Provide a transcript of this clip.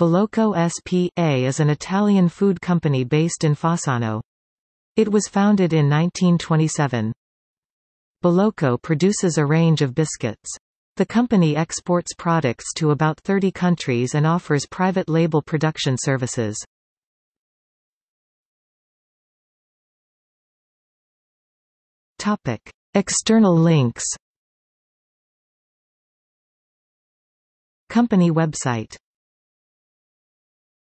Veloco S.p.A. is an Italian food company based in Fossano. It was founded in 1927. Veloco produces a range of biscuits. The company exports products to about 30 countries and offers private label production services. Topic: External links. Company website